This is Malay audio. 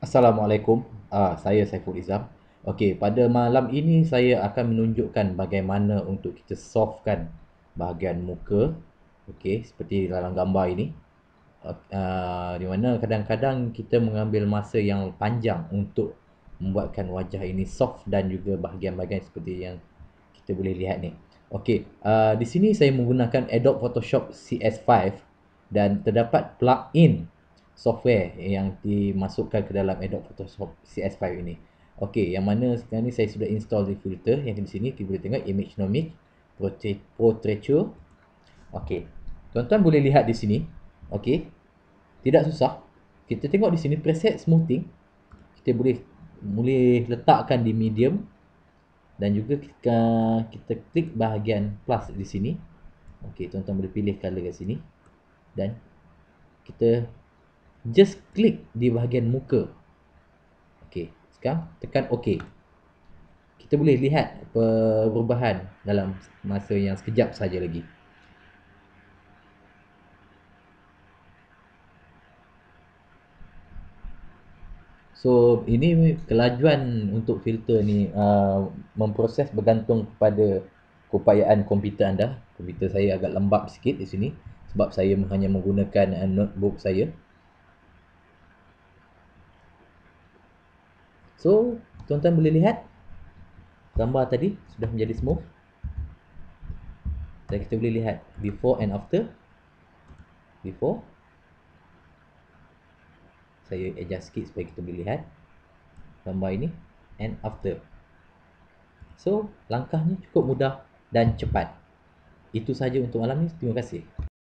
Assalamualaikum. Ah, saya Saiful Izam. Okey, pada malam ini saya akan menunjukkan bagaimana untuk kita softkan bahagian muka. Okey, seperti dalam gambar ini. Uh, di mana kadang-kadang kita mengambil masa yang panjang untuk membuatkan wajah ini soft dan juga bahagian-bahagian seperti yang kita boleh lihat ni. Okey, uh, di sini saya menggunakan Adobe Photoshop CS5 dan terdapat plugin software yang dimasukkan ke dalam Adobe Photoshop CS5 ini. Okey, yang mana sekarang ni saya sudah install di filter yang di sini kita boleh tengok image nomic portraiture. Okey. Tuan-tuan boleh lihat di sini. Okey. Tidak susah. Kita tengok di sini preset smoothing. Kita boleh boleh letakkan di medium dan juga kita, kita klik bahagian plus di sini. Okey, tuan-tuan boleh pilih color kat sini dan kita just click di bahagian muka. Okey, sekarang tekan OK. Kita boleh lihat perubahan dalam masa yang sekejap saja lagi. So, ini kelajuan untuk filter ni uh, memproses bergantung kepada keupayaan komputer anda. Komputer saya agak lembab sikit di sini sebab saya hanya menggunakan uh, notebook saya. So, tuan-tuan boleh lihat gambar tadi sudah menjadi smooth. Dan kita boleh lihat before and after. Before. Saya adjust sikit supaya kita boleh lihat gambar ini and after. So, langkahnya cukup mudah dan cepat. Itu sahaja untuk malam ini. Terima kasih.